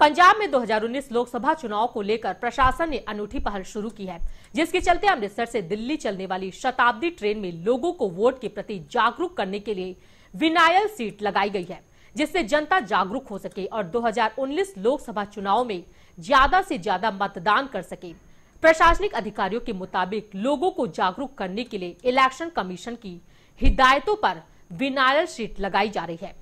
पंजाब में 2019 लोकसभा चुनाव को लेकर प्रशासन ने अनूठी पहल शुरू की है जिसके चलते अमृतसर से दिल्ली चलने वाली शताब्दी ट्रेन में लोगों को वोट के प्रति जागरूक करने के लिए विनायल सीट लगाई गई है जिससे जनता जागरूक हो सके और 2019 लोकसभा चुनाव में ज्यादा से ज्यादा मतदान कर सके प्रशासनिक अधिकारियों के मुताबिक लोगों को जागरूक करने के लिए इलेक्शन कमीशन की हिदायतों पर विनायल सीट लगाई जा रही है